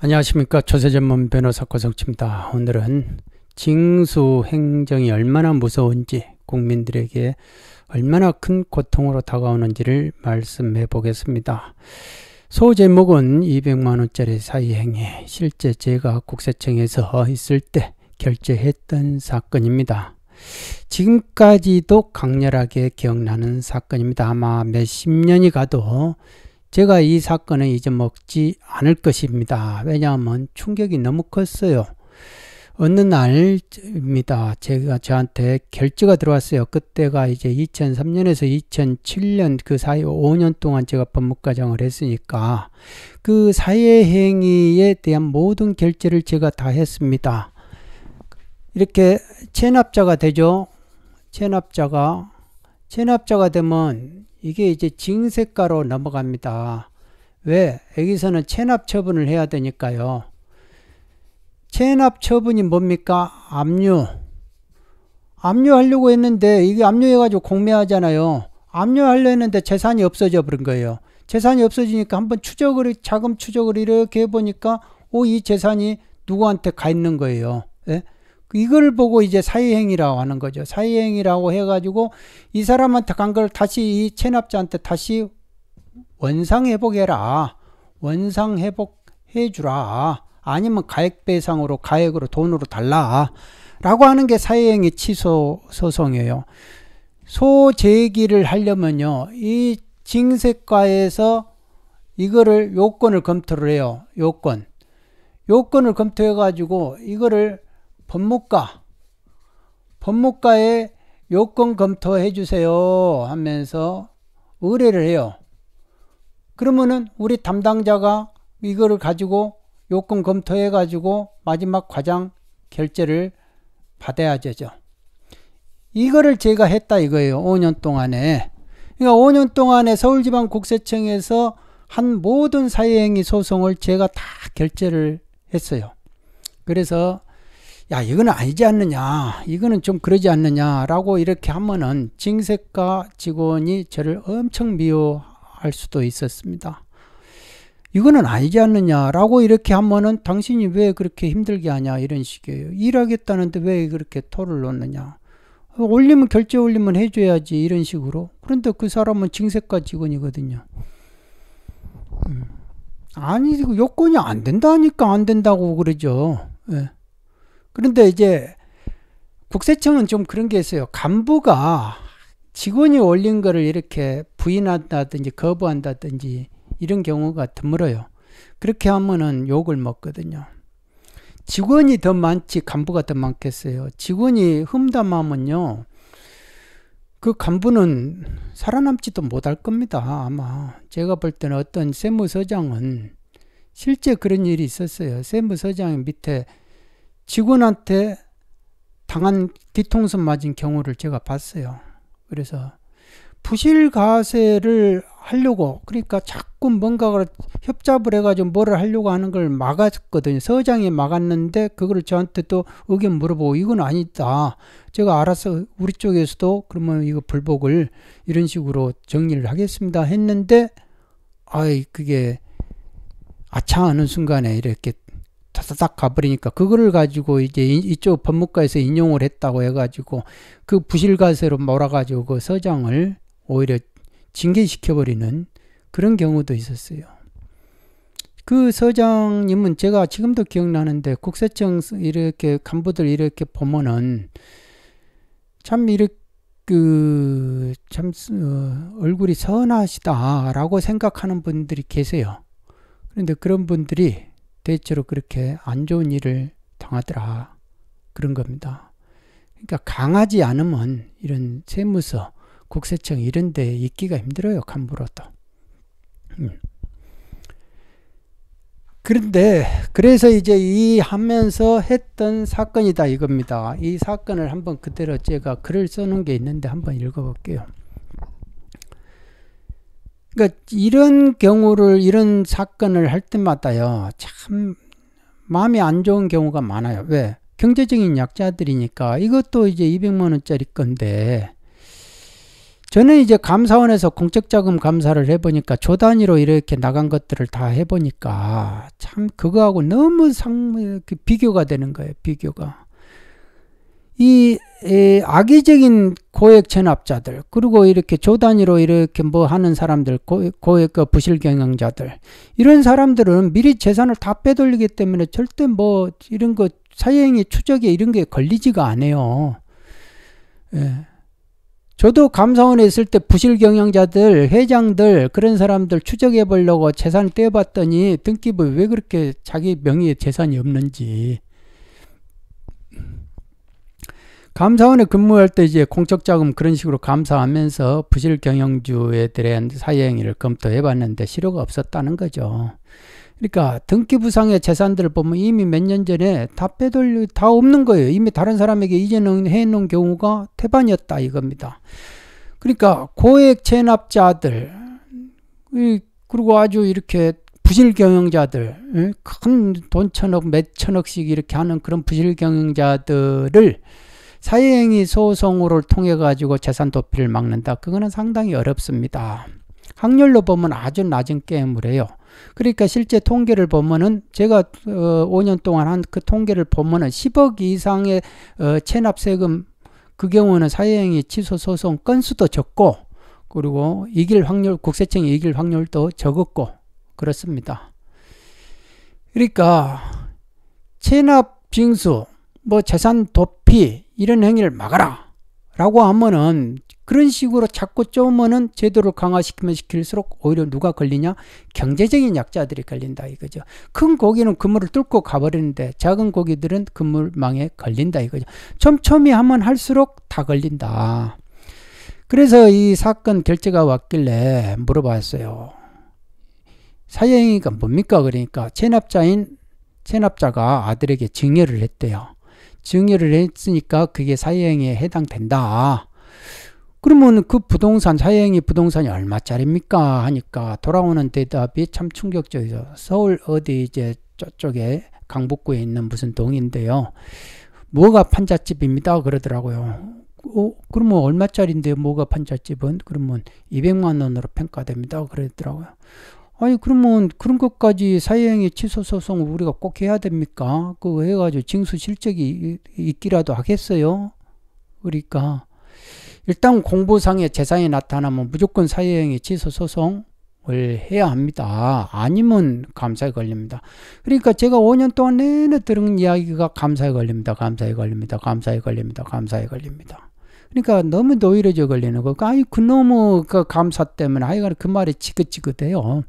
안녕하십니까 조세전문 변호사 고석치입니다. 오늘은 징수 행정이 얼마나 무서운지 국민들에게 얼마나 큰 고통으로 다가오는지를 말씀해 보겠습니다. 소제목은 200만원짜리 사이행위 실제 제가 국세청에서 있을 때 결제했던 사건입니다. 지금까지도 강렬하게 기억나는 사건입니다. 아마 몇 십 년이 가도 제가 이 사건을 이제 먹지 않을 것입니다. 왜냐하면 충격이 너무 컸어요. 어느 날입니다. 제가 저한테 결제가 들어왔어요. 그때가 이제 2003년에서 2007년 그 사이 5년 동안 제가 법무과정을 했으니까 그 사회 행위에 대한 모든 결제를 제가 다 했습니다. 이렇게 체납자가 되죠. 체납자가 체납자가 되면 이게 이제 징세가로 넘어갑니다. 왜? 여기서는 체납 처분을 해야 되니까요. 체납 처분이 뭡니까? 압류. 압류하려고 했는데 이게 압류해가지고 공매하잖아요. 압류하려 했는데 재산이 없어져 버린 거예요. 재산이 없어지니까 한번 추적을 자금 추적을 이렇게 해보니까 오 이 재산이 누구한테 가 있는 거예요. 예? 이걸 보고 이제 사회행위라고 하는 거죠. 사회행위라고 해가지고 이 사람한테 간 걸 다시 이 체납자한테 다시 원상회복해라. 원상회복해주라. 아니면 가액배상으로 가액으로 돈으로 달라. 라고 하는 게 사회행위 취소 소송이에요. 소제기를 하려면요. 이 징세과에서 이거를 요건을 검토를 해요. 요건. 요건을 검토해 가지고 이거를 법무과 법무가에 요건 검토해 주세요 하면서 의뢰를 해요. 그러면은 우리 담당자가 이거를 가지고 요건 검토해 가지고 마지막 과장 결제를 받아야 되죠. 이거를 제가 했다 이거예요. 5년 동안에. 그러니까 5년 동안에 서울지방국세청에서 한 모든 사회행위 소송을 제가 다 결제를 했어요. 그래서 야, 이거는 아니지 않느냐. 이거는 좀 그러지 않느냐라고 이렇게 하면은 징색과 직원이 저를 엄청 미워할 수도 있었습니다. 이거는 아니지 않느냐라고 이렇게 하면은 당신이 왜 그렇게 힘들게 하냐 이런 식이에요. 일하겠다는데 왜 그렇게 토를 놓느냐. 올리면 결제 올리면 해줘야지 이런 식으로. 그런데 그 사람은 징색과 직원이거든요. 음. 아니 이거 요건이 안 된다니까 안 된다고 그러죠. 예. 그런데 이제 국세청은 좀 그런 게 있어요. 간부가 직원이 올린 거를 이렇게 부인한다든지 거부한다든지 이런 경우가 드물어요. 그렇게 하면은 욕을 먹거든요. 직원이 더 많지 간부가 더 많겠어요. 직원이 흠담하면요. 그 간부는 살아남지도 못할 겁니다. 아마 제가 볼 때는 어떤 세무서장은 실제 그런 일이 있었어요. 세무서장 밑에 직원한테 당한 뒤통수 맞은 경우를 제가 봤어요. 그래서 부실 가세를 하려고 그러니까 자꾸 뭔가를 협잡을 해가지고 뭐를 하려고 하는 걸 막았거든요. 서장이 막았는데 그거를 저한테 또 의견 물어보고 이건 아니다. 제가 알아서 우리 쪽에서도 그러면 이거 불복을 이런 식으로 정리를 하겠습니다 했는데 아이 그게 아차하는 순간에 이렇게 다사 가버리니까 그거를 가지고 이제 이쪽 법무과에서 인용을 했다고 해가지고 그 부실가세로 몰아가지고 그 서장을 오히려 징계시켜버리는 그런 경우도 있었어요. 그 서장님은 제가 지금도 기억나는데 국세청 이렇게 간부들 이렇게 보면은 참 이렇게 그참 어, 얼굴이 선하시다라고 생각하는 분들이 계세요. 그런데 그런 분들이 대체로 그렇게 안 좋은 일을 당하더라. 그런 겁니다. 그러니까 강하지 않으면 이런 세무서, 국세청 이런 데 있기가 힘들어요. 함부로도. 음. 그런데 그래서 이제 이 하면서 했던 사건이다 이겁니다. 이 사건을 한번 그대로 제가 글을 써놓은 게 있는데 한번 읽어볼게요. 그러니까 이런 경우를 이런 사건을 할 때마다요 참 마음이 안 좋은 경우가 많아요. 왜? 경제적인 약자들이니까 이것도 이제 200만 원짜리 건데 저는 이제 감사원에서 공적자금 감사를 해보니까 초 단위로 이렇게 나간 것들을 다 해보니까 참 그거하고 너무 상 그 비교가 되는 거예요. 비교가 이이 악의적인 고액 체납자들 그리고 이렇게 조 단위로 이렇게 뭐 하는 사람들 고액 그 부실 경영자들 이런 사람들은 미리 재산을 다 빼돌리기 때문에 절대 뭐 이런 거사회이 추적에 이런 게 걸리지가 않아요. 예. 저도 감사원에 있을 때 부실 경영자들, 회장들 그런 사람들 추적해 보려고 재산 떼봤더니 어 등기부 왜 그렇게 자기 명의의 재산이 없는지 감사원에 근무할 때 이제 공적자금 그런 식으로 감사하면서 부실 경영주에 대한 사회행위를 검토해 봤는데 실효가 없었다는 거죠. 그러니까 등기부상의 재산들을 보면 이미 몇 년 전에 다 빼돌려 다 없는 거예요. 이미 다른 사람에게 이전해 놓은 경우가 태반이었다 이겁니다. 그러니까 고액 체납자들 그리고 아주 이렇게 부실 경영자들 큰 돈 천억 몇 천억씩 이렇게 하는 그런 부실 경영자들을 사회행위 소송으로 통해 가지고 재산 도피를 막는다. 그거는 상당히 어렵습니다. 확률로 보면 아주 낮은 게임을해요 그러니까 실제 통계를 보면은 제가 어 5년 동안 한 그 통계를 보면은 10억 이상의 어 체납 세금 그 경우는 사회행위 취소 소송 건수도 적고 그리고 이길 확률 국세청이 이길 확률도 적었고 그렇습니다. 그러니까 체납 징수 뭐 재산 도피 이런 행위를 막아라 라고 하면은 그런 식으로 자꾸 쪼면은 제도를 강화시키면 시킬수록 오히려 누가 걸리냐? 경제적인 약자들이 걸린다 이거죠. 큰 고기는 그물을 뚫고 가버리는데 작은 고기들은 그물망에 걸린다 이거죠. 촘촘히 하면 할수록 다 걸린다. 그래서 이 사건 결제가 왔길래 물어봤어요. 사형이가 뭡니까? 그러니까 체납자인 체납자가 아들에게 증여를 했대요. 증여를 했으니까 그게 사형에 해당된다. 그러면 그 부동산 사형이 부동산이 얼마짜리입니까? 하니까 돌아오는 대답이 참 충격적이죠. 서울 어디 이제 저쪽에 강북구에 있는 무슨 동인데요. 뭐가 판잣집입니다 그러더라고요. 어, 그러면 얼마짜리인데 뭐가 판잣집은? 그러면 200만 원으로 평가됩니다 그러더라고요. 아니 그러면 그런 것까지 사회행위 취소 소송 우리가 꼭 해야 됩니까? 그거 해가지고 징수 실적이 있기라도 하겠어요? 그러니까 일단 공보상의 재산이 나타나면 무조건 사회행위 취소 소송을 해야 합니다. 아니면 감사에 걸립니다. 그러니까 제가 5년 동안 내내 들은 이야기가 감사에 걸립니다. 감사에 걸립니다. 감사에 걸립니다. 감사에 걸립니다. 그러니까 너무 노이로져 걸리는 거고 아이 그 너무 그 감사 때문에 하여간 그 말이 지긋지긋해요.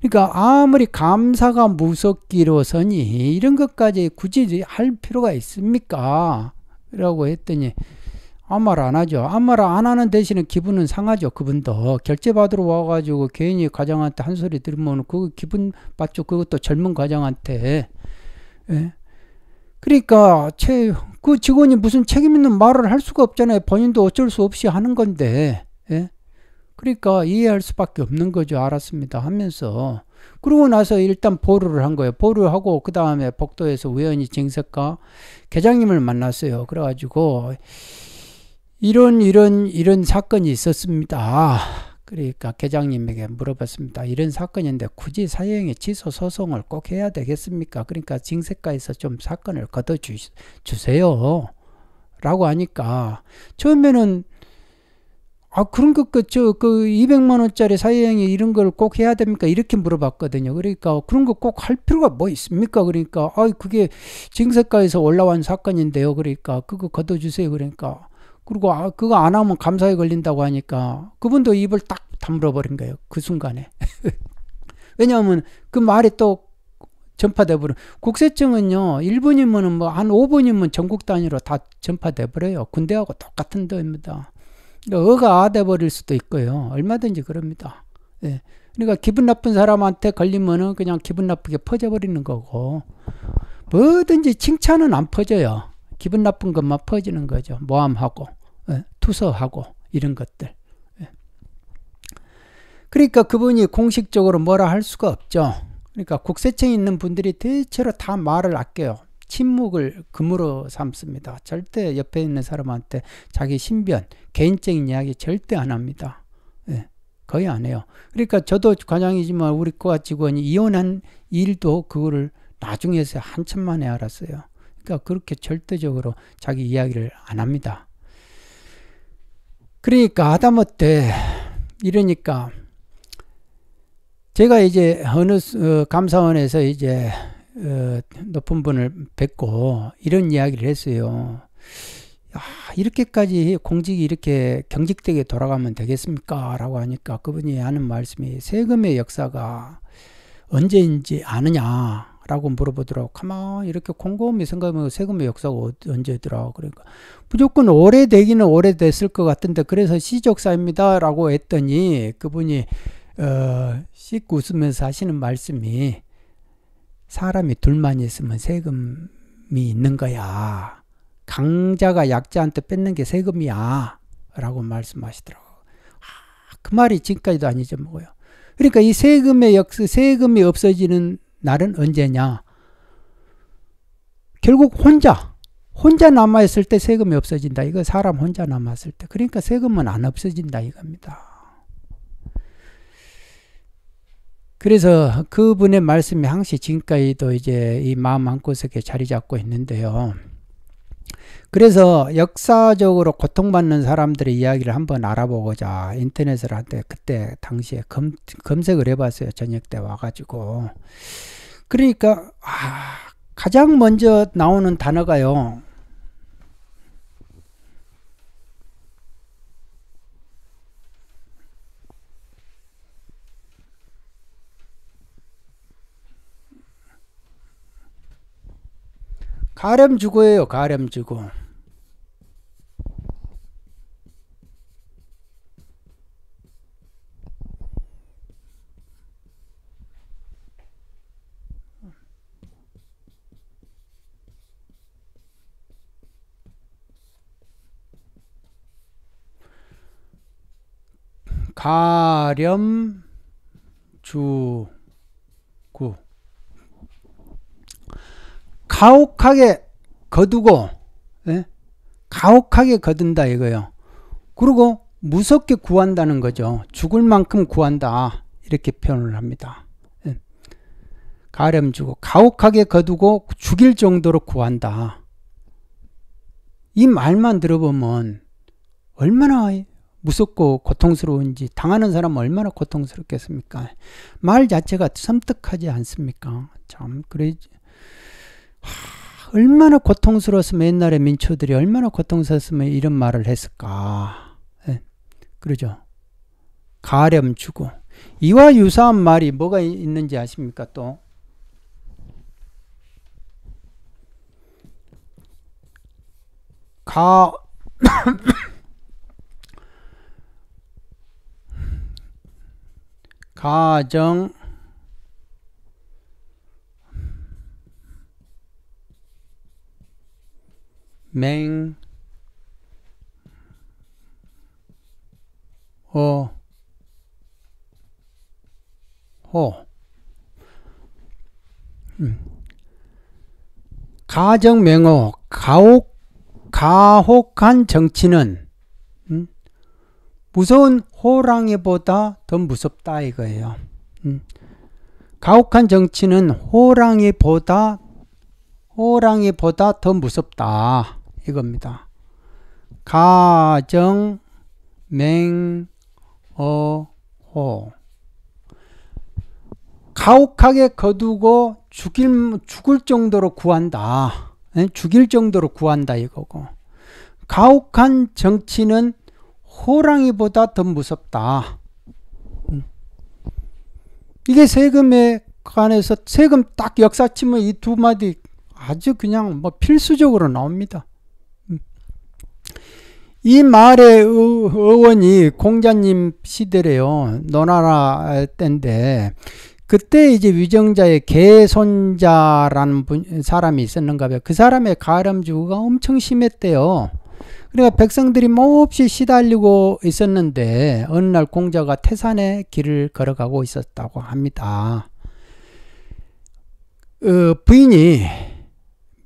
그러니까 아무리 감사가 무섭기로서니 이런 것까지 굳이 할 필요가 있습니까? 라고 했더니 아무 말 안 하죠. 아무 말 안 하는 대신에 기분은 상하죠. 그분도 결제 받으러 와가지고 괜히 과장한테 한 소리 들으면 그 기분 받죠. 그것도 젊은 과장한테. 예? 그러니까 최그 직원이 무슨 책임 있는 말을 할 수가 없잖아요. 본인도 어쩔 수 없이 하는 건데. 예? 그러니까 이해할 수밖에 없는 거죠. 알았습니다. 하면서 그러고 나서 일단 보류를 한 거예요. 보류하고 그 다음에 복도에서 우연히 쟁석과 계장님을 만났어요. 그래가지고 이런 이런 이런 사건이 있었습니다. 그러니까 계장님에게 물어봤습니다. 이런 사건인데 굳이 사형의 취소 소송을 꼭 해야 되겠습니까? 그러니까 징색과에서좀 사건을 걷어주세요. 라고 하니까 처음에는 아, 그런 것, 그, 저, 그, 200만원짜리 사회행위 이런 걸 꼭 해야 됩니까? 이렇게 물어봤거든요. 그러니까, 그런 거 꼭 할 필요가 뭐 있습니까? 그러니까, 아 그게 징세과에서 올라온 사건인데요. 그러니까, 그거 걷어주세요. 그러니까. 그리고, 아, 그거 안 하면 감사에 걸린다고 하니까, 그분도 입을 딱 다물어버린 거예요. 그 순간에. 왜냐하면, 그 말이 또 전파돼 버려. 국세청은요, 1분이면뭐 한 5분이면 전국 단위로 다 전파돼 버려요. 군대하고 똑같은 데입니다. 그러니까 어가 돼 버릴 수도 있고요. 얼마든지 그럽니다. 예. 그러니까 기분 나쁜 사람한테 걸리면은 그냥 기분 나쁘게 퍼져버리는 거고, 뭐든지 칭찬은 안 퍼져요. 기분 나쁜 것만 퍼지는 거죠. 모함하고, 예. 투서하고, 이런 것들. 예. 그러니까 그분이 공식적으로 뭐라 할 수가 없죠. 그러니까 국세청에 있는 분들이 대체로 다 말을 아껴요. 침묵을 금으로 삼습니다. 절대 옆에 있는 사람한테 자기 신변, 개인적인 이야기 절대 안 합니다. 예, 거의 안 해요. 그러니까 저도 과장이지만 우리 과 직원이 이혼한 일도 그거를 나중에서 한참 만에 알았어요. 그러니까 그렇게 절대적으로 자기 이야기를 안 합니다. 그러니까 하다못해 이러니까 제가 이제 어느 어, 감사원에서 이제 어, 높은 분을 뵙고 이런 이야기를 했어요. 아, 이렇게까지 공직이 이렇게 경직되게 돌아가면 되겠습니까? 라고 하니까 그분이 하는 말씀이 세금의 역사가 언제인지 아느냐? 라고 물어보더라고. 가만 이렇게 곰곰이 생각하면 세금의 역사가 어, 언제더라. 그러니까 무조건 오래되기는 오래됐을 것 같은데 그래서 시적사입니다. 라고 했더니 그분이 어, 씻 웃으면서 하시는 말씀이 사람이 둘만 있으면 세금이 있는 거야. 강자가 약자한테 뺏는 게 세금이야. 라고 말씀하시더라고. 아, 그 말이 지금까지도 안잊어먹요 그러니까 이 세금의 역, 세금이 없어지는 날은 언제냐? 결국 혼자, 혼자 남아있을 때 세금이 없어진다. 이거 사람 혼자 남았을 때. 그러니까 세금은 안 없어진다 이겁니다. 그래서 그분의 말씀이 항시 지금까지도 이제 이 마음 한구석에 자리 잡고 있는데요. 그래서 역사적으로 고통받는 사람들의 이야기를 한번 알아보고자 인터넷을 한 때 그때 당시에 검, 검색을 해봤어요. 저녁 때 와가지고. 그러니까, 아, 가장 먼저 나오는 단어가요. 가렴주고예요. 가렴주고. 가렴주 가혹하게 거두고 예? 가혹하게 거둔다 이거예요. 그리고 무섭게 구한다는 거죠. 죽을 만큼 구한다 이렇게 표현을 합니다. 예. 가렴 주고 가혹하게 거두고 죽일 정도로 구한다. 이 말만 들어보면 얼마나 무섭고 고통스러운지 당하는 사람 얼마나 고통스럽겠습니까? 말 자체가 섬뜩하지 않습니까? 참 그러지. 하, 얼마나 고통스러웠으면 옛날에 민초들이 얼마나 고통스러웠으면 뭐 이런 말을 했을까. 예. 그러죠. 가렴 주고. 이와 유사한 말이 뭐가 있는지 아십니까 또? 가 가정 맹, 어, 호. 음. 가정맹호 가혹, 가혹한 정치는 음? 무서운 호랑이보다 더 무섭다 이거예요. 음? 가혹한 정치는 호랑이보다 호랑이보다 더 무섭다. 이겁니다. 가정 맹어호 가혹하게 거두고 죽일, 죽을 정도로 구한다. 예? 죽일 정도로 구한다 이거고 가혹한 정치는 호랑이보다 더 무섭다. 음. 이게 세금에 관해서 세금 딱 역사 치면 이 두 마디 아주 그냥 뭐 필수적으로 나옵니다. 이 마을의 의원이 공자님 시대래요. 노나라 때인데 그때 이제 위정자의 개손자라는 분, 사람이 있었는가 봐요. 그 사람의 가름주가 엄청 심했대요. 그러니까 백성들이 몹시 시달리고 있었는데 어느 날 공자가 태산의 길을 걸어가고 있었다고 합니다. 어, 부인이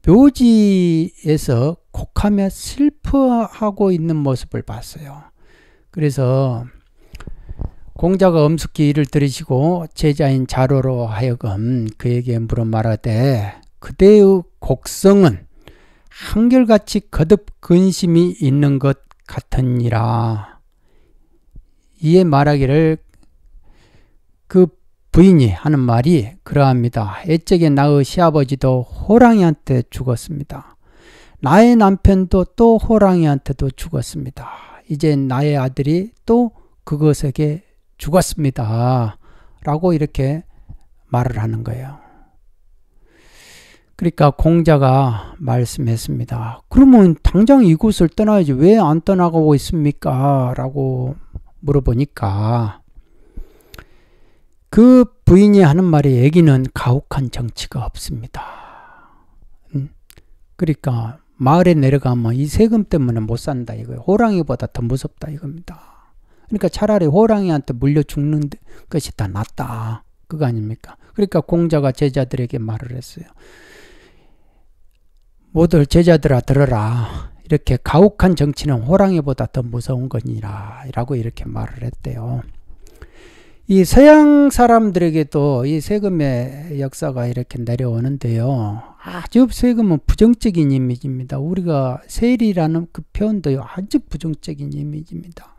묘지에서 곡하며 슬퍼하고 있는 모습을 봤어요. 그래서 공자가 엄숙기를 들으시고 제자인 자로로 하여금 그에게 물어 말하되 그대의 곡성은 한결같이 거듭 근심이 있는 것 같으니라. 이에 말하기를 그 부인이 하는 말이 그러합니다. 애적에 나의 시아버지도 호랑이한테 죽었습니다. 나의 남편도 또 호랑이한테도 죽었습니다. 이제 나의 아들이 또 그것에게 죽었습니다. 라고 이렇게 말을 하는 거예요. 그러니까 공자가 말씀했습니다. 그러면 당장 이곳을 떠나야지 왜 안 떠나가고 있습니까? 라고 물어보니까 그 부인이 하는 말이 애기는 가혹한 정치가 없습니다. 음? 그러니까 마을에 내려가면 이 세금 때문에 못 산다 이거예요. 호랑이보다 더 무섭다 이겁니다. 그러니까 차라리 호랑이한테 물려 죽는 것이 다 낫다. 그거 아닙니까? 그러니까 공자가 제자들에게 말을 했어요. 모두 제자들아 들어라. 이렇게 가혹한 정치는 호랑이보다 더 무서운 거니라. 라고 이렇게 말을 했대요. 이 서양 사람들에게도 이 세금의 역사가 이렇게 내려오는데요. 아주 세금은 부정적인 이미지입니다. 우리가 세일라는그 표현도 아주 부정적인 이미지입니다.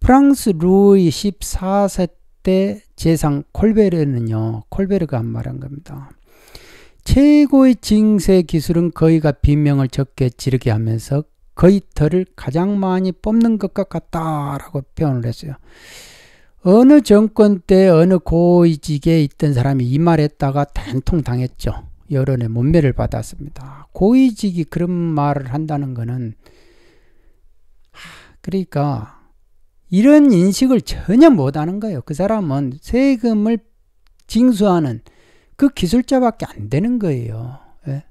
프랑스 루이 14세 때 재상 콜베르는요. 콜베르가 말한 겁니다. 최고의 징세 기술은 거의가 비명을 적게 지르게 하면서 거의 털을 가장 많이 뽑는 것과 같다라고 표현을 했어요. 어느 정권 때 어느 고위직에 있던 사람이 이 말했다가 단통 당했죠. 여론의 문매를 받았습니다. 고위직이 그런 말을 한다는 것은 그러니까 이런 인식을 전혀 못하는 거예요. 그 사람은 세금을 징수하는 그 기술자밖에 안 되는 거예요. 예?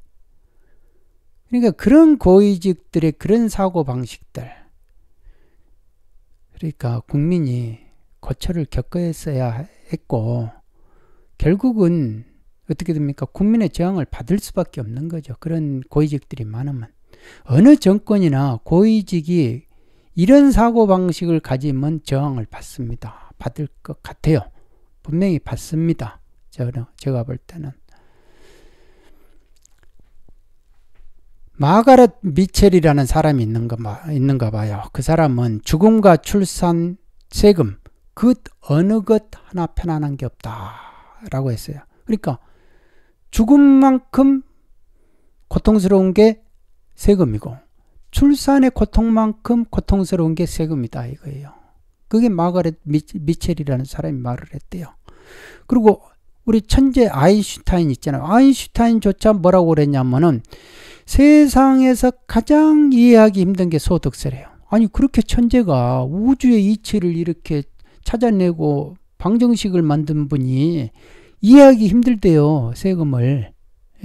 그러니까 그런 고위직들의 그런 사고 방식들 그러니까 국민이 거처를 겪었어야 했고 결국은 어떻게 됩니까? 국민의 저항을 받을 수밖에 없는 거죠. 그런 고위직들이 많으면 어느 정권이나 고위직이 이런 사고 방식을 가지면 저항을 받습니다. 받을 것 같아요. 분명히 받습니다. 저는 제가 볼 때는 마가렛 미첼이라는 사람이 있는가, 있는가 봐요. 그 사람은 죽음과 출산 세금 그 어느 것 하나 편안한 게 없다라고 했어요. 그러니까 죽음만큼 고통스러운 게 세금이고 출산의 고통만큼 고통스러운 게 세금이다 이거예요. 그게 마가렛 미첼이라는 사람이 말을 했대요. 그리고 우리 천재 아인슈타인 있잖아요. 아인슈타인조차 뭐라고 그랬냐면은 세상에서 가장 이해하기 힘든 게 소득세래요. 아니 그렇게 천재가 우주의 이치를 이렇게 찾아내고 방정식을 만든 분이 이해하기 힘들대요. 세금을.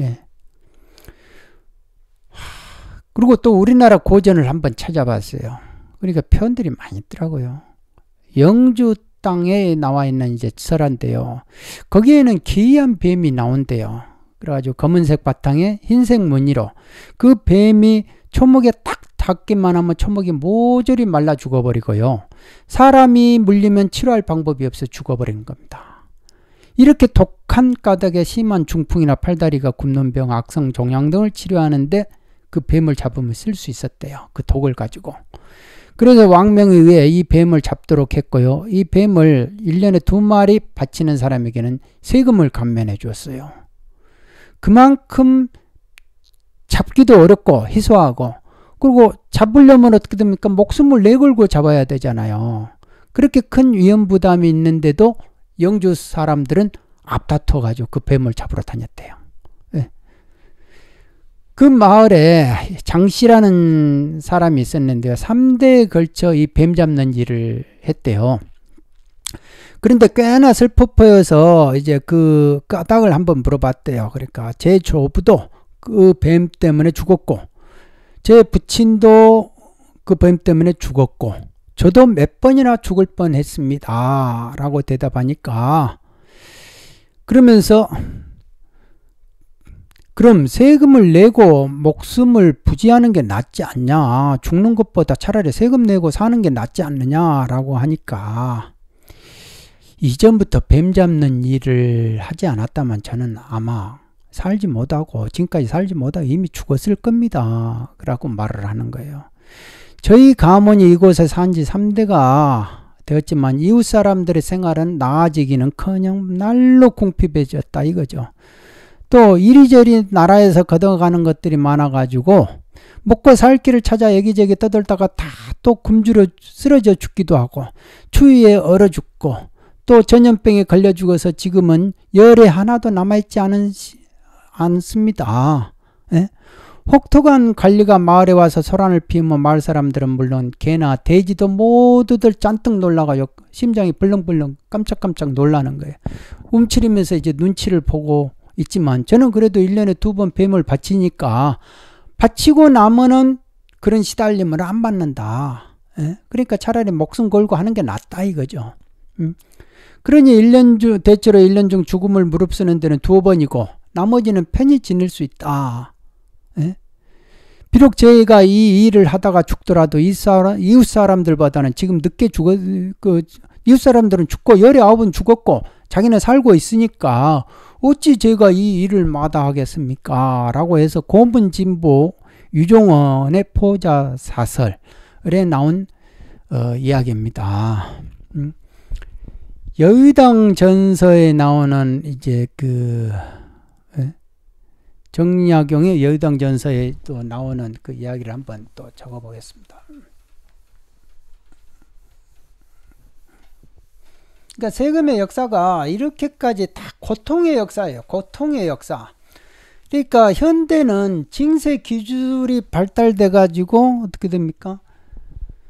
예. 그리고 또 우리나라 고전을 한번 찾아봤어요. 그러니까 표현들이 많이 있더라고요. 영주 땅에 나와 있는 이제 설한데요. 거기에는 기이한 뱀이 나온대요. 그래가지고 검은색 바탕에 흰색 무늬로 그 뱀이 초목에 딱 닿기만 하면 초목이 모조리 말라 죽어버리고요. 사람이 물리면 치료할 방법이 없어 죽어버리는 겁니다. 이렇게 독한 가닥에 심한 중풍이나 팔다리가 굽는 병, 악성 종양 등을 치료하는데 그 뱀을 잡으면 쓸 수 있었대요. 그 독을 가지고. 그래서 왕명에 의해 이 뱀을 잡도록 했고요. 이 뱀을 1년에 두 마리 바치는 사람에게는 세금을 감면해 주었어요. 그만큼 잡기도 어렵고 희소하고 그리고 잡으려면 어떻게 됩니까? 목숨을 내걸고 잡아야 되잖아요. 그렇게 큰 위험 부담이 있는데도 영주 사람들은 앞다퉈 가지고 그 뱀을 잡으러 다녔대요. 예. 그 마을에 장씨라는 사람이 있었는데요. 3대에 걸쳐 이 뱀 잡는 일을 했대요. 그런데 꽤나 슬퍼 보여서 이제 그 까닭을 한번 물어봤대요. 그러니까 제 조부도 그뱀 때문에 죽었고 제 부친도 그 뱀 때문에 죽었고 저도 몇 번이나 죽을 뻔했습니다. 라고 대답하니까 그러면서 그럼 세금을 내고 목숨을 부지하는 게 낫지 않냐 죽는 것보다 차라리 세금 내고 사는 게 낫지 않느냐 라고 하니까 이전부터 뱀 잡는 일을 하지 않았다면 저는 아마 살지 못하고 지금까지 살지 못하고 이미 죽었을 겁니다. 라고 말을 하는 거예요. 저희 가문이 이곳에 산 지 3대가 되었지만 이웃 사람들의 생활은 나아지기는커녕 날로 궁핍해졌다 이거죠. 또 이리저리 나라에서 걷어가는 것들이 많아가지고 먹고 살 길을 찾아 여기저기 떠돌다가 다 또 굶주려 쓰러져 죽기도 하고 추위에 얼어 죽고 또 전염병에 걸려 죽어서 지금은 열에 하나도 남아있지 않은 시, 않습니다. 예? 혹독한 관리가 마을에 와서 소란을 피우면 마을 사람들은 물론 개나 돼지도 모두들 잔뜩 놀라가 심장이 벌렁벌렁 깜짝깜짝 놀라는 거예요. 움츠리면서 이제 눈치를 보고 있지만 저는 그래도 1년에 두 번 뱀을 바치니까 바치고 나면은 그런 시달림을 안 받는다. 예? 그러니까 차라리 목숨 걸고 하는 게 낫다 이거죠. 음. 그러니 1년 중, 대체로 1년 중 죽음을 무릅쓰는 데는 두 번이고 나머지는 편히 지낼 수 있다. 예? 비록 제가 이 일을 하다가 죽더라도 이 사람, 이웃 사람들보다는 지금 늦게 죽어, 그, 이웃 사람들은 죽고, 열아홉은 죽었고, 자기는 살고 있으니까, 어찌 제가 이 일을 마다하겠습니까? 라고 해서 고문진보 유종원의 포자 사설에 나온 어, 이야기입니다. 음. 여의당 전서에 나오는 이제 그 정약용의 여의당 전서에 또 나오는 그 이야기를 한번 또 적어보겠습니다. 그러니까 세금의 역사가 이렇게까지 다 고통의 역사예요. 고통의 역사. 그러니까 현대는 징세 기술이 발달돼 가지고 어떻게 됩니까?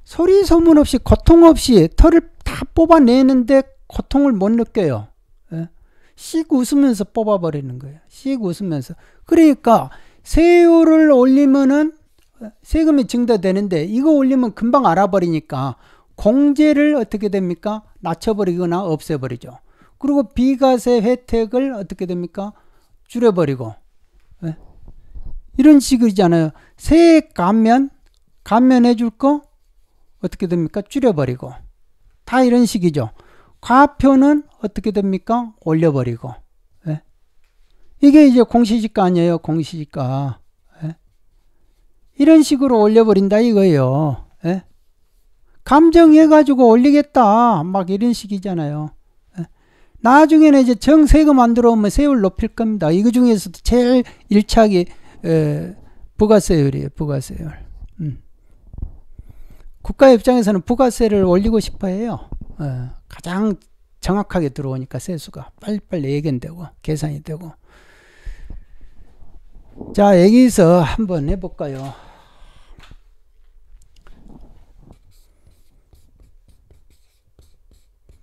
소리 소문 없이 고통 없이 털을 다 뽑아내는데 고통을 못 느껴요. 씩 웃으면서 뽑아버리는 거예요. 씩 웃으면서. 그러니까 세율을 올리면은 세금이 증대되는데 이거 올리면 금방 알아버리니까 공제를 어떻게 됩니까? 낮춰버리거나 없애버리죠. 그리고 비과세 혜택을 어떻게 됩니까? 줄여버리고 네? 이런 식이잖아요. 세액 감면 감면해줄 거 어떻게 됩니까? 줄여버리고 다 이런 식이죠. 과표는 어떻게 됩니까? 올려버리고. 예? 이게 이제 공시지가 아니에요. 공시지가. 예? 이런 식으로 올려버린다 이거예요. 예? 감정해가지고 올리겠다. 막 이런 식이잖아요. 예? 나중에는 이제 정세금 안 들어오면 세율 높일 겁니다. 이거 중에서도 제일 일차기 부가세율이에요. 부가세율. 음. 국가 입장에서는 부가세를 올리고 싶어 해요. 어, 가장 정확하게 들어오니까 세수가 빨리빨리 예견되고 계산이 되고 자 여기서 한번 해볼까요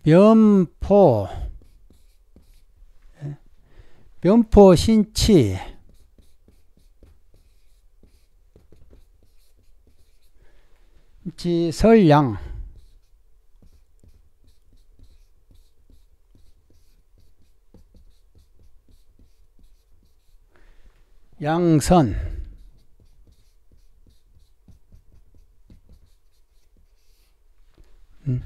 면포 면포 신치 지 설양 양선 음.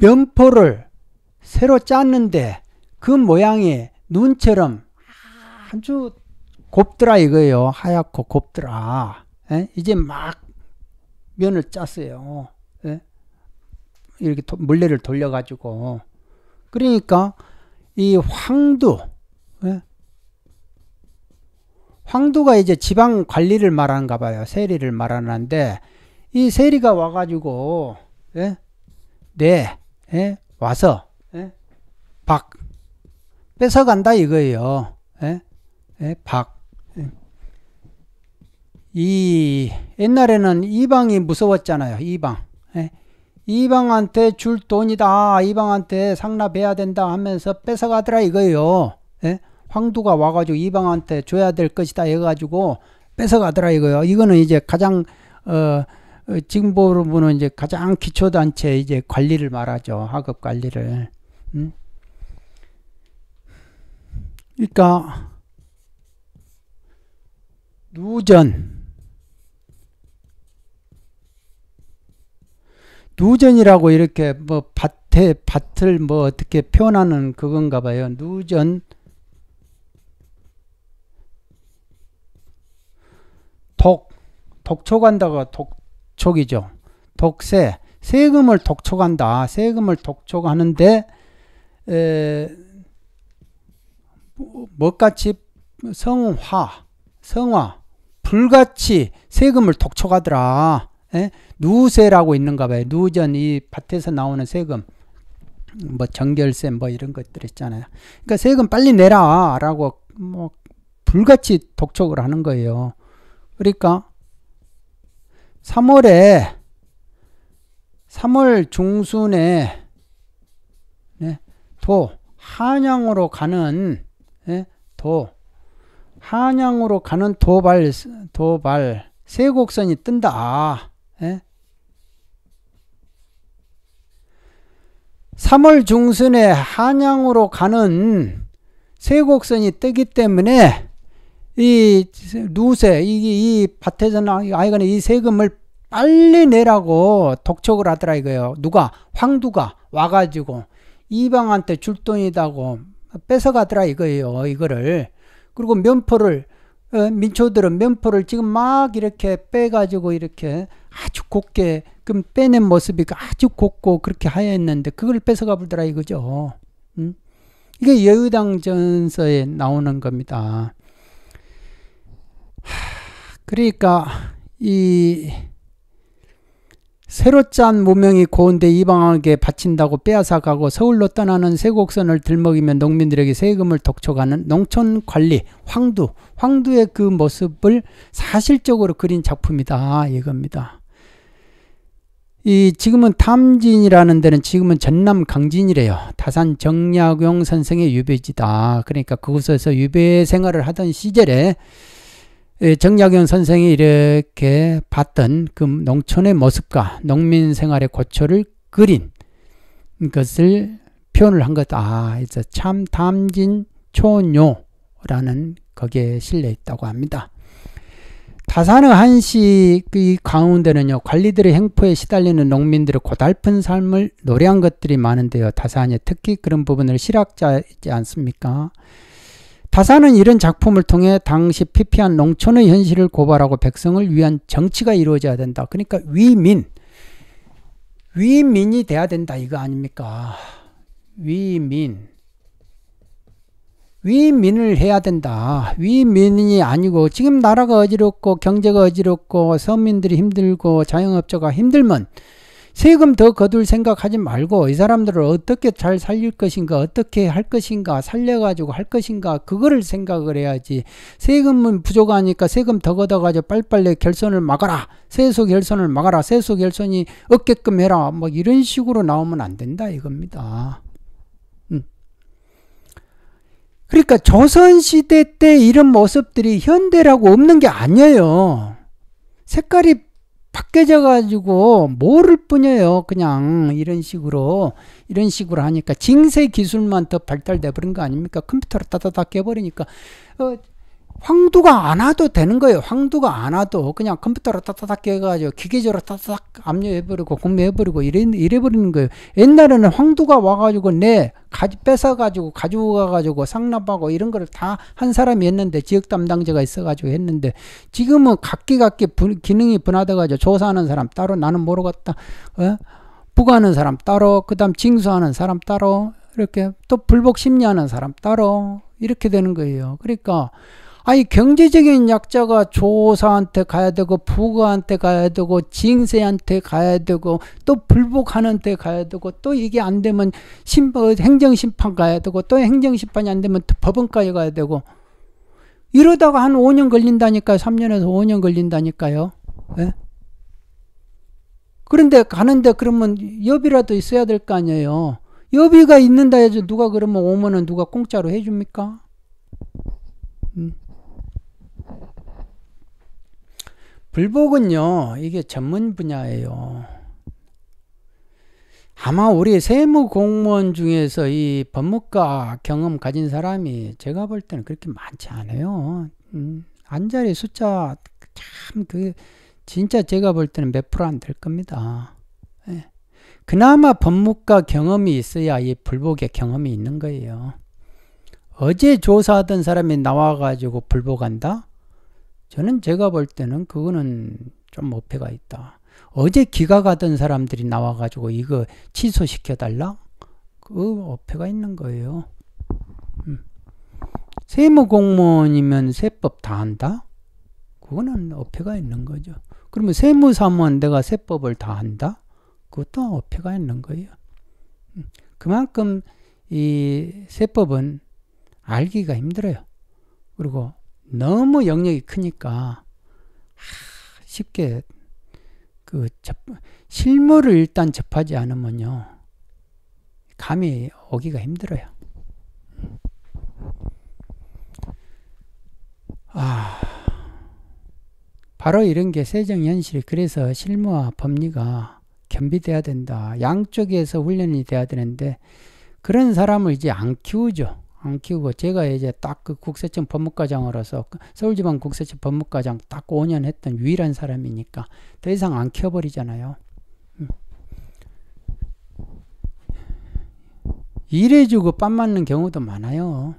면포를 새로 짰는데 그 모양이 눈처럼 아주 곱더라 이거예요. 하얗고 곱더라. 에? 예? 이제 막 면을 짰어요. 에? 예? 이렇게 도, 물레를 돌려가지고 그러니까 이 황두 황도가 이제 지방 관리를 말하는가 봐요. 세리를 말하는데 이 세리가 와가지고 예? 네 예? 와서 예? 박 뺏어간다 이거예요. 예? 예? 박. 예. 이 옛날에는 이방이 무서웠잖아요. 이방. 예? 이방한테 줄 돈이다. 이방한테 상납해야 된다 하면서 뺏어가더라 이거예요. 예? 황두가 와가지고 이방한테 줘야 될 것이다 해가지고 뺏어가더라 이거요. 이거는 이제 가장 어, 어 지금 보는 이제 가장 기초단체 이제 관리를 말하죠. 학업 관리를. 음? 그러니까 누전 누전이라고 이렇게 뭐 밭에 밭을 뭐 어떻게 표현하는 그건가 봐요. 누전 독, 독촉한다가 독촉이죠. 독세, 세금을 독촉한다. 아, 세금을 독촉하는데 에, 뭐같이 성화, 성화, 불같이 세금을 독촉하더라. 에? 누세라고 있는가 봐요. 누전 이 밭에서 나오는 세금. 뭐 정결세 뭐 이런 것들 있잖아요. 그러니까 세금 빨리 내라라고 뭐 불같이 독촉을 하는 거예요. 그러니까 3월에 3월 중순에 네, 도 한양으로 가는 네, 도 한양으로 가는 도발 도발 세곡선이 뜬다. 예? 3월 중순에 한양으로 가는 세곡선이 뜨기 때문에 이 누세, 이, 이 밭에서나 아이간에 이 세금을 빨리 내라고 독촉을 하더라 이거예요. 누가? 황두가 와가지고 이방한테 줄 돈이다고 뺏어가더라 이거예요. 이거를. 그리고 면포를, 어, 민초들은 면포를 지금 막 이렇게 빼가지고 이렇게 아주 곱게, 그 빼낸 모습이 아주 곱고 그렇게 하였는데 그걸 뺏어가 불더라 이거죠. 음? 이게 여유당 전서에 나오는 겁니다. 그러니까 이 새로 짠 무명이 고운데 이방에게 바친다고 빼앗아 가고 서울로 떠나는 세곡선을 들먹이며 농민들에게 세금을 독촉하는 농촌 관리 황두 황두의 그 모습을 사실적으로 그린 작품이다 이겁니다. 이 지금은 탐진이라는 데는 지금은 전남 강진이래요. 다산 정약용 선생의 유배지다. 그러니까 그곳에서 유배 생활을 하던 시절에 예, 정약연 선생이 이렇게 봤던 그 농촌의 모습과 농민 생활의 고초를 그린 것을 표현을 한 것. 아, 이제 참 담진 초뇨라는 거기에 실려 있다고 합니다. 다산의 한시 이 가운데는요 관리들의 행포에 시달리는 농민들의 고달픈 삶을 노래한 것들이 많은데요 다산이 특히 그런 부분을 실학자이지 않습니까? 다사는 이런 작품을 통해 당시 피폐한 농촌의 현실을 고발하고 백성을 위한 정치가 이루어져야 된다. 그러니까 위민, 위민이 돼야 된다 이거 아닙니까? 위민. 위민을 해야 된다. 위민이 아니고 지금 나라가 어지럽고 경제가 어지럽고 서민들이 힘들고 자영업자가 힘들면 세금 더 거둘 생각하지 말고 이 사람들을 어떻게 잘 살릴 것인가 어떻게 할 것인가 살려가지고 할 것인가 그거를 생각을 해야지 세금은 부족하니까 세금 더 걷어가지고 빨리빨리 결손을 막아라 세수 결손을 막아라 세수 결손이 없게끔 해라 뭐 이런 식으로 나오면 안 된다 이겁니다. 음. 그러니까 조선시대 때 이런 모습들이 현대라고 없는 게 아니에요. 색깔이 바뀌어져 가지고 모를 뿐이에요 그냥 이런 식으로 이런 식으로 하니까 징세 기술만 더 발달돼 버린 거 아닙니까 컴퓨터를 따다닥 깨버리니까 어, 황두가 안 와도 되는 거예요. 황두가 안 와도 그냥 컴퓨터로 따따닥 해가지고 기계적으로 따따닥 압류해버리고 공매해버리고 이래, 이래버리는 거예요. 옛날에는 황두가 와가지고 내 가지 뺏어가지고 가져가가지고 상납하고 이런 거를 다 한 사람이 했는데 지역 담당자가 있어가지고 했는데 지금은 각기 각기 분, 기능이 분화돼가지고 조사하는 사람 따로 나는 모르겠다. 어? 부과하는 사람 따로 그 다음 징수하는 사람 따로 이렇게 또 불복 심리하는 사람 따로 이렇게 되는 거예요. 그러니까 아니 경제적인 약자가 조사한테 가야 되고 부가한테 가야 되고 징세한테 가야 되고 또 불복하는데 가야 되고 또 이게 안 되면 심판 행정심판 가야 되고 또 행정심판이 안 되면 법원까지 가야 되고 이러다가 한 5년 걸린다니까요. 3년에서 5년 걸린다니까요. 예? 그런데 가는데 그러면 여비라도 있어야 될 거 아니에요. 여비가 있는다 해서 누가 그러면 오면은 누가 공짜로 해줍니까? 음. 불복은요, 이게 전문 분야예요. 아마 우리 세무 공무원 중에서 이 법무과 경험 가진 사람이 제가 볼 때는 그렇게 많지 않아요. 음, 안자리 숫자 참 그 진짜 제가 볼 때는 몇 프로 안 될 겁니다. 예. 그나마 법무과 경험이 있어야 이 불복의 경험이 있는 거예요. 어제 조사하던 사람이 나와가지고 불복한다? 저는 제가 볼 때는 그거는 좀 목표가 있다. 어제 기가 가던 사람들이 나와가지고 이거 취소시켜달라? 그 어폐가 있는 거예요. 음. 세무 공무원이면 세법 다 한다? 그거는 어폐가 있는 거죠. 그러면 세무사무원 내가 세법을 다 한다? 그것도 어폐가 있는 거예요. 음. 그만큼 이 세법은 알기가 힘들어요. 그리고 너무 영역이 크니까 쉽게 그 실물을 일단 접하지 않으면요 감이 오기가 힘들어요. 아, 바로 이런 게 세정현실. 그래서 실무와 법리가 겸비돼야 된다. 양쪽에서 훈련이 돼야 되는데 그런 사람을 이제 안 키우죠. 안 키우고 제가 이제 딱 그 국세청 법무과장으로서 그 서울지방 국세청 법무과장 딱 5년 했던 유일한 사람이니까 더 이상 안 키워버리잖아요. 일해주고 음. 빰 맞는 경우도 많아요.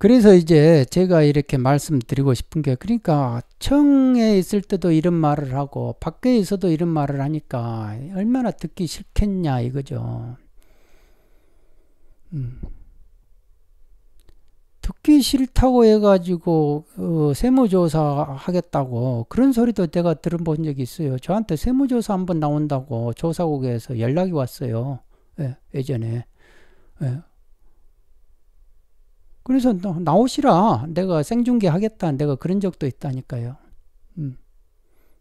그래서 이제 제가 이렇게 말씀드리고 싶은 게 그러니까 청에 있을 때도 이런 말을 하고 밖에있어도 이런 말을 하니까 얼마나 듣기 싫겠냐 이거죠. 음. 듣기 싫다고 해가지고 어, 세무조사 하겠다고 그런 소리도 제가 들어본 적이 있어요. 저한테 세무조사 한번 나온다고 조사국에서 연락이 왔어요. 예, 예전에. 예, 그래서 나오시라. 내가 생중계 하겠다. 내가 그런 적도 있다니까요. 음.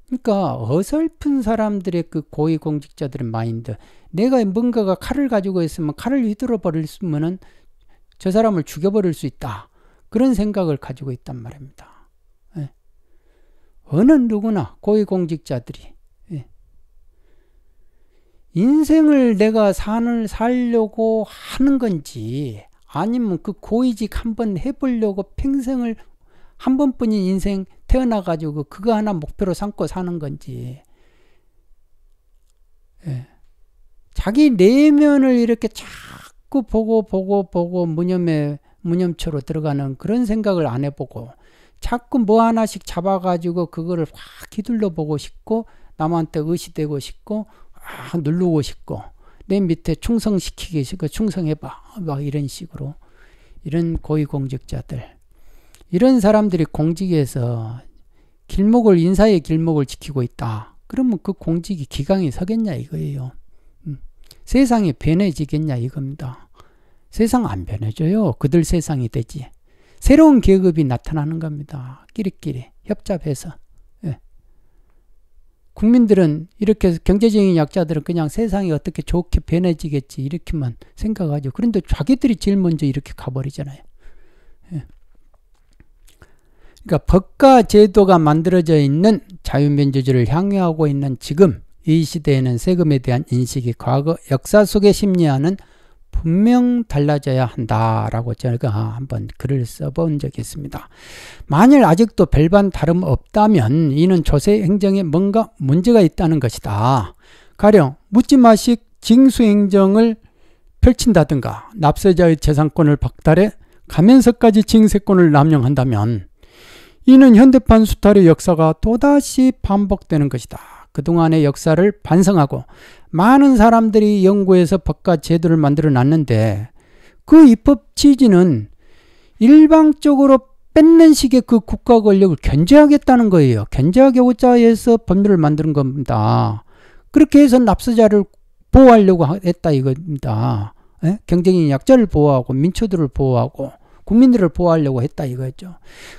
그러니까 어설픈 사람들의 그 고위공직자들의 마인드. 내가 뭔가가 칼을 가지고 있으면 칼을 휘두르 버리면은 저 사람을 죽여버릴 수 있다. 그런 생각을 가지고 있단 말입니다. 예. 어느 누구나 고위공직자들이 예. 인생을 내가 산을 살려고 하는 건지 아니면 그 고위직 한 번 해보려고 평생을 한 번뿐인 인생 태어나가지고 그거 하나 목표로 삼고 사는 건지. 예. 자기 내면을 이렇게 자꾸 보고 보고 보고 무념에 무념처로 들어가는 그런 생각을 안 해보고 자꾸 뭐 하나씩 잡아가지고 그거를 확 휘둘러 보고 싶고 남한테 의시되고 싶고 아, 누르고 싶고 내 밑에 충성시키기, 그 충성해봐. 막 이런 식으로. 이런 고위공직자들. 이런 사람들이 공직에서 길목을, 인사의 길목을 지키고 있다. 그러면 그 공직이 기강이 서겠냐 이거예요. 음. 세상이 변해지겠냐 이겁니다. 세상 안 변해져요. 그들 세상이 되지. 새로운 계급이 나타나는 겁니다. 끼리끼리 협잡해서. 국민들은 이렇게 경제적인 약자들은 그냥 세상이 어떻게 좋게 변해지겠지 이렇게만 생각하죠. 그런데 자기들이 제일 먼저 이렇게 가버리잖아요. 예. 그러니까 법과 제도가 만들어져 있는 자유민주주의를 향유하고 있는 지금 이 시대에는 세금에 대한 인식이 과거 역사 속에 심리하는 분명 달라져야 한다라고 제가 한번 글을 써본 적이 있습니다. 만일 아직도 별반 다름 없다면 이는 조세 행정에 뭔가 문제가 있다는 것이다. 가령 묻지마식 징수 행정을 펼친다든가 납세자의 재산권을 박탈해 가면서까지 징세권을 남용한다면 이는 현대판 수탈의 역사가 또다시 반복되는 것이다. 그동안의 역사를 반성하고 많은 사람들이 연구해서 법과 제도를 만들어 놨는데 그 입법 취지는 일방적으로 뺏는 식의 그 국가 권력을 견제하겠다는 거예요. 견제하오자에서 법률을 만드는 겁니다. 그렇게 해서 납세자를 보호하려고 했다 이겁니다. 에? 예? 경쟁인 약자를 보호하고 민초들을 보호하고 국민들을 보호하려고 했다 이거였죠.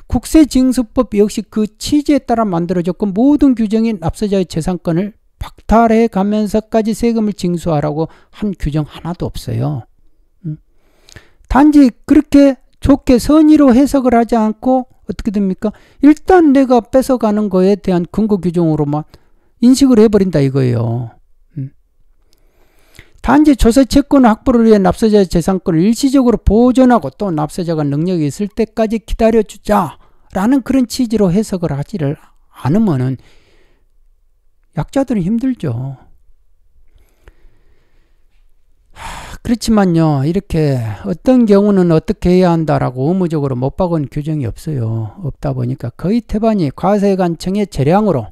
국세징수법 역시 그 취지에 따라 만들어졌고 모든 규정이 납세자의 재산권을 박탈해 가면서까지 세금을 징수하라고 한 규정 하나도 없어요. 음. 단지 그렇게 좋게 선의로 해석을 하지 않고 어떻게 됩니까? 일단 내가 뺏어가는 거에 대한 근거 규정으로만 인식을 해버린다 이거예요. 단지 조세 채권 확보를 위해 납세자의 재산권을 일시적으로 보존하고 또 납세자가 능력이 있을 때까지 기다려주자라는 그런 취지로 해석을 하지를 않으면은 약자들은 힘들죠. 그렇지만요, 이렇게 어떤 경우는 어떻게 해야 한다라고 의무적으로 못 박은 규정이 없어요. 없다 보니까 거의 태반이 과세관청의 재량으로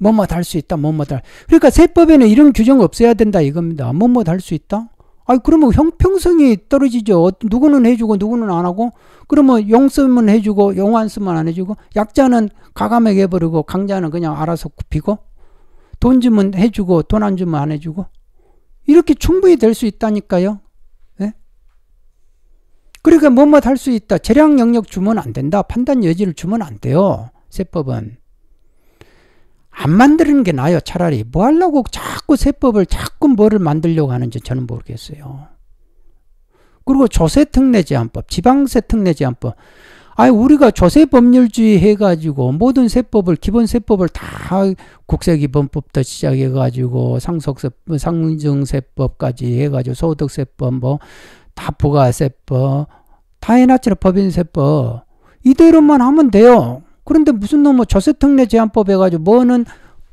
뭐뭐할수 있다, 뭐뭐 할. 그러니까 세법에는 이런 규정 없어야 된다 이겁니다. 뭐뭐할수 있다? 아, 그러면 형평성이 떨어지죠. 누구는 해주고 누구는 안 하고, 그러면 용서만 해주고 용안수만안 해주고, 약자는 가감하게 해버리고 강자는 그냥 알아서 굽히고, 돈 주면 해주고 돈 안 주면 안 해주고, 이렇게 충분히 될 수 있다니까요. 예? 그러니까 뭐뭐 할수 있다. 재량 영역 주면 안 된다. 판단 여지를 주면 안 돼요. 세법은. 안 만드는 게 나아요, 차라리. 뭐 하려고 자꾸 세법을 자꾸 뭐를 만들려고 하는지 저는 모르겠어요. 그리고 조세특례 제한법, 지방세특례 제한법. 아, 우리가 조세법률주의 해가지고 모든 세법을, 기본 세법을 다 국세기본법부터 시작해가지고 상속세, 상증세법까지 해가지고 소득세법, 뭐, 다 부가세법, 다 해놨잖아, 법인세법. 이대로만 하면 돼요. 그런데 무슨 놈의 조세특례 제한법 해가지고 뭐는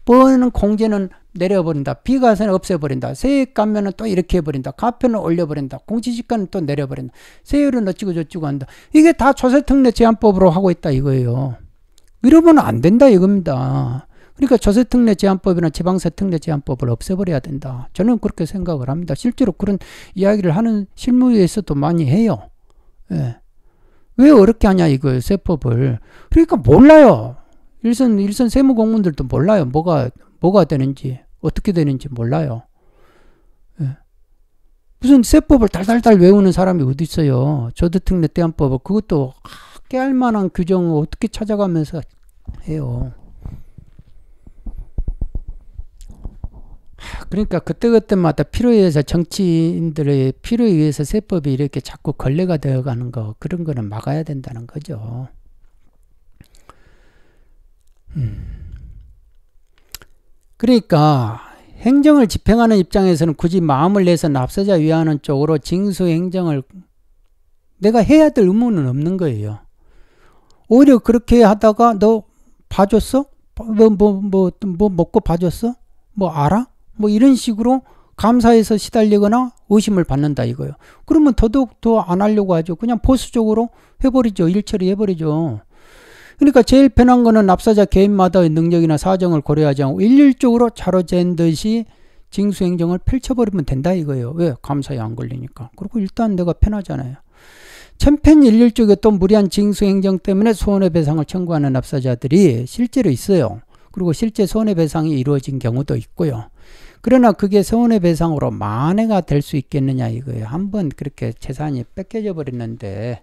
뭐는 공제는 내려버린다. 비과세는 없애버린다. 세액 감면은 또 이렇게 해버린다. 가표는 올려버린다. 공시지가는 또 내려버린다. 세율은 어찌고 저찌고 한다. 이게 다 조세특례 제한법으로 하고 있다 이거예요. 이러면 안 된다 이겁니다. 그러니까 조세특례 제한법이나 지방세특례 제한법을 없애버려야 된다. 저는 그렇게 생각을 합니다. 실제로 그런 이야기를 하는 실무에서도 많이 해요. 예. 왜 어렵게 하냐 이거예요 세법을 그러니까 몰라요 일선 일선 세무 공무원들도 몰라요 뭐가 뭐가 되는지 어떻게 되는지 몰라요 예. 무슨 세법을 달달달 외우는 사람이 어디 있어요 저도특례 대안법을 그것도 아, 깨알 만한 규정을 어떻게 찾아가면서 해요 그러니까 그때그때마다 필요에 의해서 정치인들의 필요에 의해서 세법이 이렇게 자꾸 걸레가 되어가는 거 그런 거는 막아야 된다는 거죠. 음. 그러니까 행정을 집행하는 입장에서는 굳이 마음을 내서 납세자 위하는 쪽으로 징수 행정을 내가 해야 될 의무는 없는 거예요. 오히려 그렇게 하다가 너 봐줬어? 뭐, 뭐, 뭐, 뭐 먹고 봐줬어? 뭐 알아? 뭐 이런 식으로 감사에서 시달리거나 의심을 받는다 이거예요. 그러면 더더욱 더 안 하려고 하죠. 그냥 보수적으로 해버리죠. 일처리 해버리죠. 그러니까 제일 편한 거는 납사자 개인마다의 능력이나 사정을 고려하지 않고 일률적으로 자로 잰 듯이 징수행정을 펼쳐버리면 된다 이거예요. 왜? 감사에 안 걸리니까. 그리고 일단 내가 편하잖아요. 천편일률적이었던 무리한 징수행정 때문에 손해배상을 청구하는 납사자들이 실제로 있어요. 그리고 실제 손해배상이 이루어진 경우도 있고요. 그러나 그게 손해배상으로 만회가 될 수 있겠느냐 이거예요. 한 번 그렇게 재산이 뺏겨져 버렸는데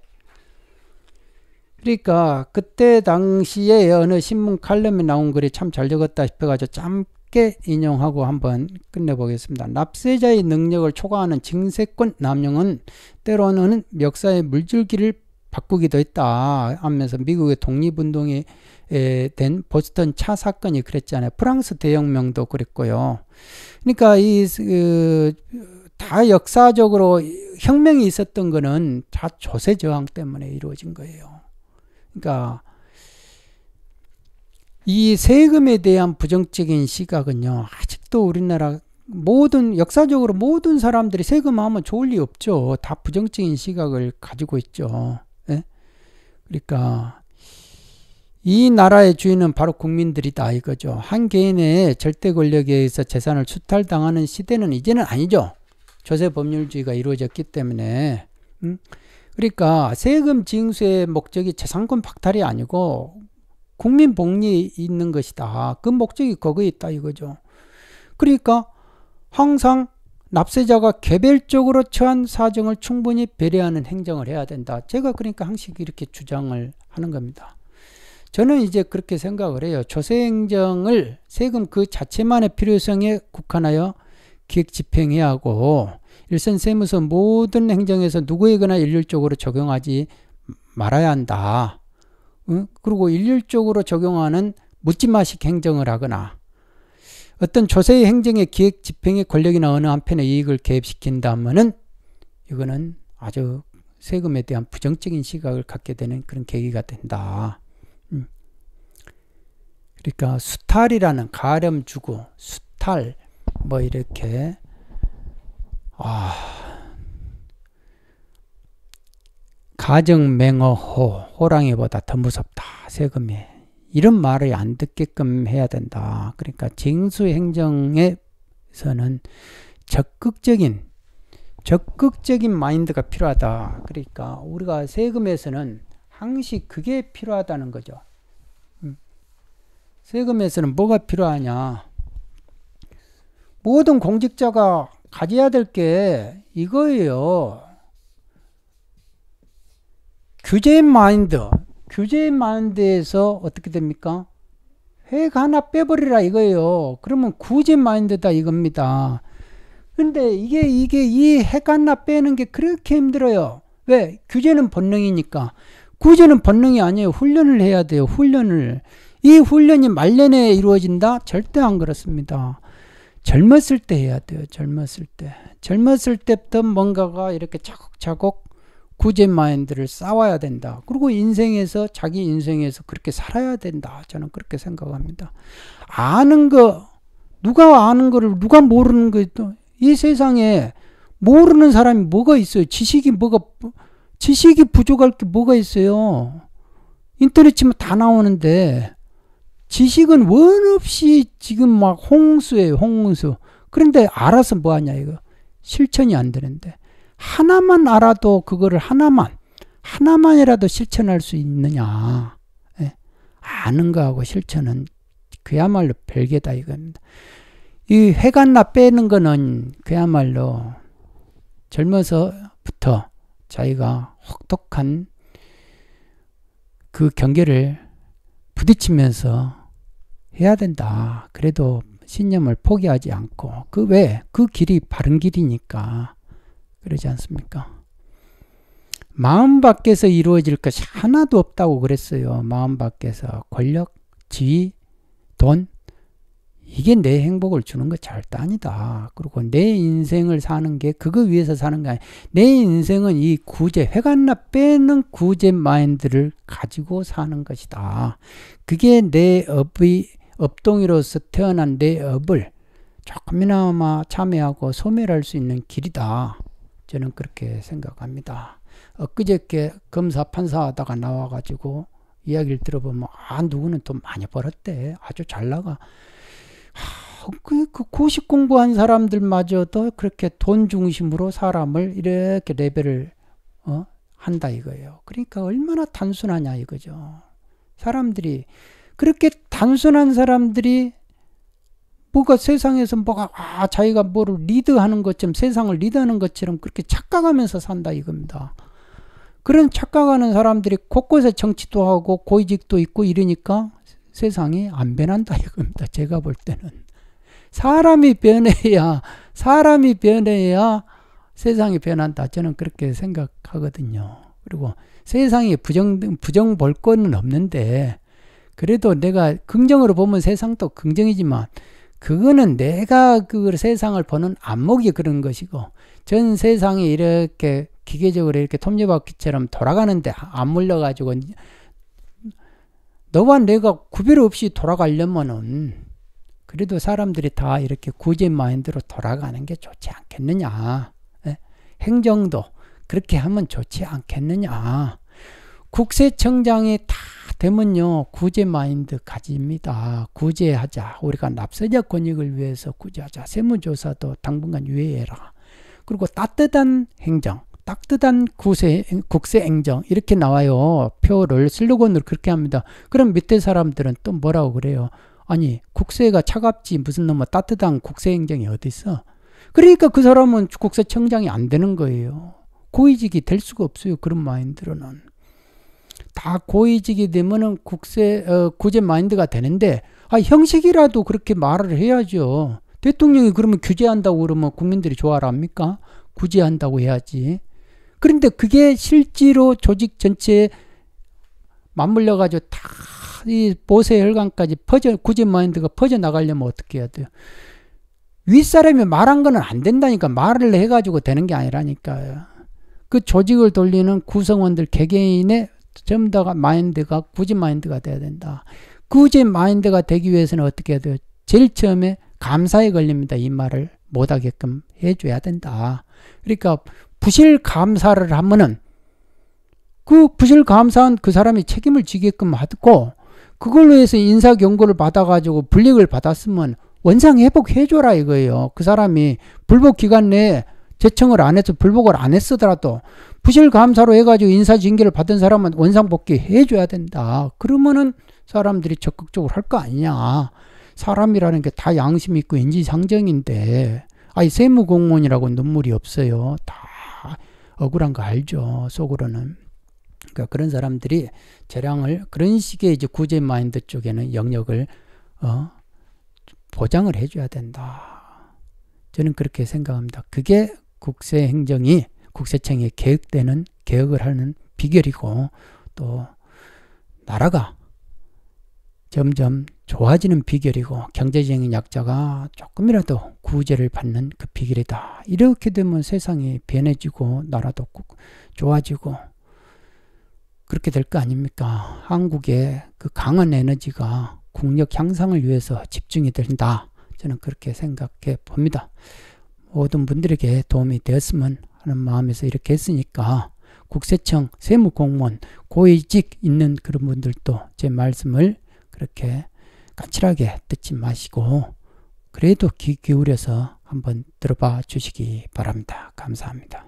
그러니까 그때 당시에 어느 신문 칼럼에 나온 글이 참 잘 적었다 싶어가지고 짧게 인용하고 한번 끝내보겠습니다. 납세자의 능력을 초과하는 증세권 남용은 때로는 역사의 물줄기를 바꾸기도 했다 하면서 미국의 독립운동이 된 보스턴 차 사건이 그랬잖아요. 프랑스 대혁명도 그랬고요. 그러니까 이 그, 다 역사적으로 혁명이 있었던 거는 다 조세 저항 때문에 이루어진 거예요. 그러니까 이 세금에 대한 부정적인 시각은요. 아직도 우리나라 모든 역사적으로 모든 사람들이 세금하면 좋을 리 없죠. 다 부정적인 시각을 가지고 있죠. 예? 그러니까 이 나라의 주인은 바로 국민들이다 이거죠. 한 개인의 절대 권력에 의해서 재산을 수탈당하는 시대는 이제는 아니죠. 조세 법률주의가 이루어졌기 때문에. 음? 그러니까 세금 징수의 목적이 재산권 박탈이 아니고 국민 복리 있는 것이다. 그 목적이 거기에 있다 이거죠. 그러니까 항상 납세자가 개별적으로 처한 사정을 충분히 배려하는 행정을 해야 된다. 제가 그러니까 항상 이렇게 주장을 하는 겁니다. 저는 이제 그렇게 생각을 해요. 조세행정을 세금 그 자체만의 필요성에 국한하여 기획 집행해야 하고 일선 세무서 모든 행정에서 누구에게나 일률적으로 적용하지 말아야 한다. 응? 그리고 일률적으로 적용하는 묻지마식 행정을 하거나 어떤 조세의 행정의 기획 집행의 권력이나 어느 한편의 이익을 개입시킨다면은 이거는 아주 세금에 대한 부정적인 시각을 갖게 되는 그런 계기가 된다. 그러니까 수탈이라는 가름 주고 수탈 뭐 이렇게 아 가정맹어호 호랑이보다 더 무섭다 세금이 이런 말을 안 듣게끔 해야 된다 그러니까 징수행정에서는 적극적인 적극적인 마인드가 필요하다 그러니까 우리가 세금에서는 항시 그게 필요하다는 거죠 세금에서는 뭐가 필요하냐? 모든 공직자가 가져야 될 게 이거예요. 규제인 마인드. 규제인 마인드에서 어떻게 됩니까? 회가 하나 빼버리라 이거예요. 그러면 구제 마인드다 이겁니다. 근데 이게, 이게 이해 하나 빼는 게 그렇게 힘들어요. 왜? 규제는 본능이니까. 구제는 본능이 아니에요. 훈련을 해야 돼요. 훈련을. 이 훈련이 말년에 이루어진다? 절대 안 그렇습니다. 젊었을 때 해야 돼요. 젊었을 때. 젊었을 때부터 뭔가가 이렇게 차곡차곡 구제 마인드를 쌓아야 된다. 그리고 인생에서 자기 인생에서 그렇게 살아야 된다. 저는 그렇게 생각합니다. 아는 거 누가 아는 거를 누가 모르는 거도 이 세상에 모르는 사람이 뭐가 있어요? 지식이 뭐가 지식이 부족할 게 뭐가 있어요? 인터넷 치면 다 나오는데 지식은 원 없이 지금 막 홍수에 홍수. 그런데 알아서 뭐 하냐 이거. 실천이 안 되는데 하나만 알아도 그거를 하나만 하나만이라도 실천할 수 있느냐. 예. 아는 거하고 실천은 그야말로 별개다 이겁니다. 이 회관나 빼는 거는 그야말로 젊어서부터 자기가 혹독한 그 경계를 부딪히면서 해야 된다. 그래도 신념을 포기하지 않고 그 왜? 그 길이 바른 길이니까 그러지 않습니까? 마음 밖에서 이루어질 것이 하나도 없다고 그랬어요. 마음 밖에서 권력, 지위, 돈 이게 내 행복을 주는 거 절대 아니다. 그리고 내 인생을 사는 게 그거 위해서 사는 게 아니야. 내 인생은 이 구제, 회관나 빼는 구제 마인드를 가지고 사는 것이다. 그게 내 업의 업동이로서 태어난 내 업을 조금이나마 참여하고 소멸할 수 있는 길이다. 저는 그렇게 생각합니다. 엊그저께 검사 판사하다가 나와가지고 이야기를 들어보면 아 누구는 돈 많이 벌었대. 아주 잘 나가. 하, 그, 그 고시 공부한 사람들마저도 그렇게 돈 중심으로 사람을 이렇게 레벨을 어? 한다 이거예요. 그러니까 얼마나 단순하냐 이거죠. 사람들이 그렇게 단순한 사람들이 뭐가 세상에서 뭐가 아 자기가 뭐를 리드하는 것처럼 세상을 리드하는 것처럼 그렇게 착각하면서 산다 이겁니다. 그런 착각하는 사람들이 곳곳에 정치도 하고 고위직도 있고 이러니까 세상이 안 변한다 이겁니다. 제가 볼 때는 사람이 변해야 사람이 변해야 세상이 변한다. 저는 그렇게 생각하거든요. 그리고 세상에 부정 부정 볼 거는 없는데 그래도 내가 긍정으로 보면 세상도 긍정이지만 그거는 내가 그 세상을 보는 안목이 그런 것이고 전 세상이 이렇게 기계적으로 이렇게 톱니바퀴처럼 돌아가는데 안 물려가지고 너와 내가 구별 없이 돌아가려면은 그래도 사람들이 다 이렇게 구제 마인드로 돌아가는 게 좋지 않겠느냐. 예? 행정도 그렇게 하면 좋지 않겠느냐. 국세청장이 다 뱀은요, 구제 마인드 가집니다. 아, 구제하자. 우리가 납세자 권익을 위해서 구제하자. 세무조사도 당분간 유예해라. 그리고 따뜻한 행정, 따뜻한 구세, 국세행정 이렇게 나와요. 표를 슬로건으로 그렇게 합니다. 그럼 밑에 사람들은 또 뭐라고 그래요? 아니 국세가 차갑지 무슨 놈아 따뜻한 국세행정이 어디있어 그러니까 그 사람은 국세청장이 안 되는 거예요. 고위직이 될 수가 없어요. 그런 마인드로는. 다 고의직이 되면은 국세 어, 구제 마인드가 되는데 아 형식이라도 그렇게 말을 해야죠. 대통령이 그러면 규제한다고 그러면 국민들이 좋아라 합니까? 구제한다고 해야지. 그런데 그게 실제로 조직 전체에 맞물려 가지고 다 이 보세 혈관까지 퍼져 구제 마인드가 퍼져 나가려면 어떻게 해야 돼요? 윗사람이 말한 거는 안 된다니까 말을 해가지고 되는 게 아니라니까요. 그 조직을 돌리는 구성원들 개개인의 전부 다 마인드가 굳이 마인드가 돼야 된다. 굳이 마인드가 되기 위해서는 어떻게 해야 돼요? 제일 처음에 감사에 걸립니다. 이 말을 못하게끔 해줘야 된다. 그러니까 부실 감사를 하면은 그 부실 감사한 그 사람이 책임을 지게끔 하고 그걸로 해서 인사 경고를 받아가지고 불이익을 받았으면 원상 회복해줘라 이거예요. 그 사람이 불복 기간 내에 재청을안 해서 불복을 안 했으더라도 부실감사로 해가지고 인사징계를 받은 사람은 원상복귀 해줘야 된다. 그러면은 사람들이 적극적으로 할 거 아니냐. 사람이라는 게 다 양심 있고 인지상정인데, 아니, 세무공무원이라고 눈물이 없어요. 다 억울한 거 알죠. 속으로는. 그러니까 그런 사람들이 재량을 그런 식의 이제 구제 마인드 쪽에는 영역을 어, 보장을 해줘야 된다. 저는 그렇게 생각합니다. 그게 국세행정이 국세청에 개혁되는 개혁을 하는 비결이고 또 나라가 점점 좋아지는 비결이고 경제적인 약자가 조금이라도 구제를 받는 그 비결이다. 이렇게 되면 세상이 변해지고 나라도 꼭 좋아지고 그렇게 될 거 아닙니까? 한국의 그 강한 에너지가 국력 향상을 위해서 집중이 된다. 저는 그렇게 생각해 봅니다. 모든 분들에게 도움이 되었으면 하는 마음에서 이렇게 했으니까 국세청 세무공무원 고위직 있는 그런 분들도 제 말씀을 그렇게 까칠하게 듣지 마시고 그래도 귀 기울여서 한번 들어봐 주시기 바랍니다. 감사합니다.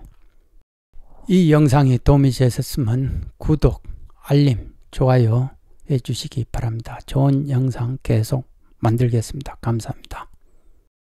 이 영상이 도움이 되셨으면 구독, 알림, 좋아요 해주시기 바랍니다. 좋은 영상 계속 만들겠습니다. 감사합니다.